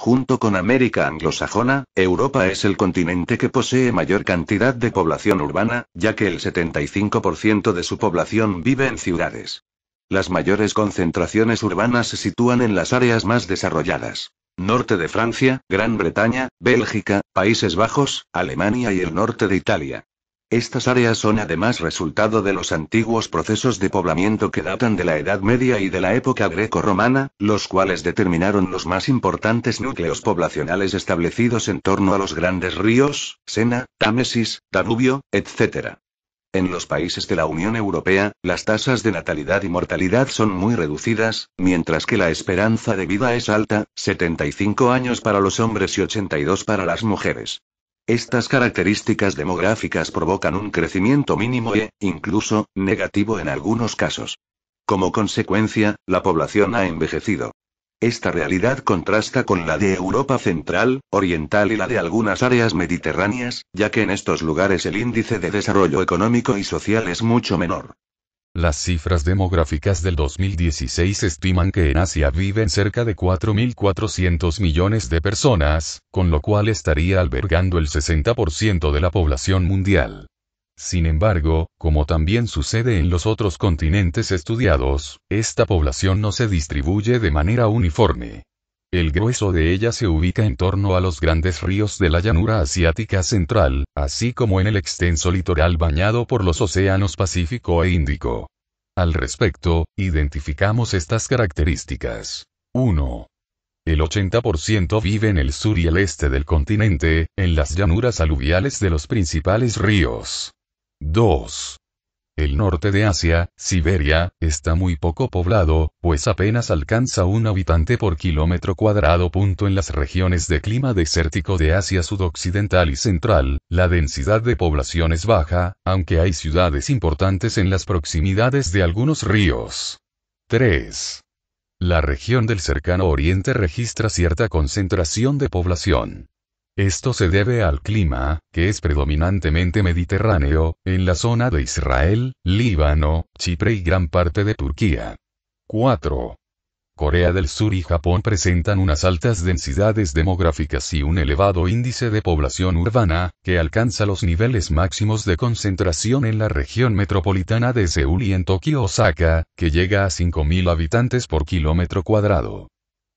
Junto con América anglosajona, Europa es el continente que posee mayor cantidad de población urbana, ya que el 75% de su población vive en ciudades. Las mayores concentraciones urbanas se sitúan en las áreas más desarrolladas. Norte de Francia, Gran Bretaña, Bélgica, Países Bajos, Alemania y el norte de Italia. Estas áreas son además resultado de los antiguos procesos de poblamiento que datan de la Edad Media y de la época greco-romana, los cuales determinaron los más importantes núcleos poblacionales establecidos en torno a los grandes ríos, Sena, Támesis, Danubio, etc. En los países de la Unión Europea, las tasas de natalidad y mortalidad son muy reducidas, mientras que la esperanza de vida es alta, 75 años para los hombres y 82 para las mujeres. Estas características demográficas provocan un crecimiento mínimo e, incluso, negativo en algunos casos. Como consecuencia, la población ha envejecido. Esta realidad contrasta con la de Europa Central, Oriental y la de algunas áreas mediterráneas, ya que en estos lugares el índice de desarrollo económico y social es mucho menor. Las cifras demográficas del 2016 estiman que en Asia viven cerca de 4.400 millones de personas, con lo cual estaría albergando el 60% de la población mundial. Sin embargo, como también sucede en los otros continentes estudiados, esta población no se distribuye de manera uniforme. El grueso de ella se ubica en torno a los grandes ríos de la llanura asiática central, así como en el extenso litoral bañado por los océanos Pacífico e Índico. Al respecto, identificamos estas características. 1. El 80% vive en el sur y el este del continente, en las llanuras aluviales de los principales ríos. 2. El norte de Asia, Siberia, está muy poco poblado, pues apenas alcanza un habitante por kilómetro cuadrado. En las regiones de clima desértico de Asia sudoccidental y central, la densidad de población es baja, aunque hay ciudades importantes en las proximidades de algunos ríos. 3. La región del cercano oriente registra cierta concentración de población. Esto se debe al clima, que es predominantemente mediterráneo, en la zona de Israel, Líbano, Chipre y gran parte de Turquía. 4. Corea del Sur y Japón presentan unas altas densidades demográficas y un elevado índice de población urbana, que alcanza los niveles máximos de concentración en la región metropolitana de Seúl y en Tokio-Osaka, que llega a 5.000 habitantes por kilómetro cuadrado.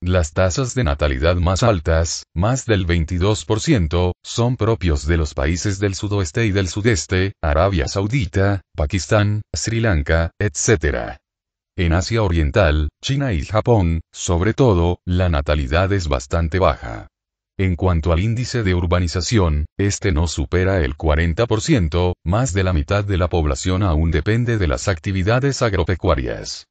Las tasas de natalidad más altas, más del 22%, son propios de los países del sudoeste y del sudeste, Arabia Saudita, Pakistán, Sri Lanka, etc. En Asia Oriental, China y Japón, sobre todo, la natalidad es bastante baja. En cuanto al índice de urbanización, este no supera el 40%, más de la mitad de la población aún depende de las actividades agropecuarias.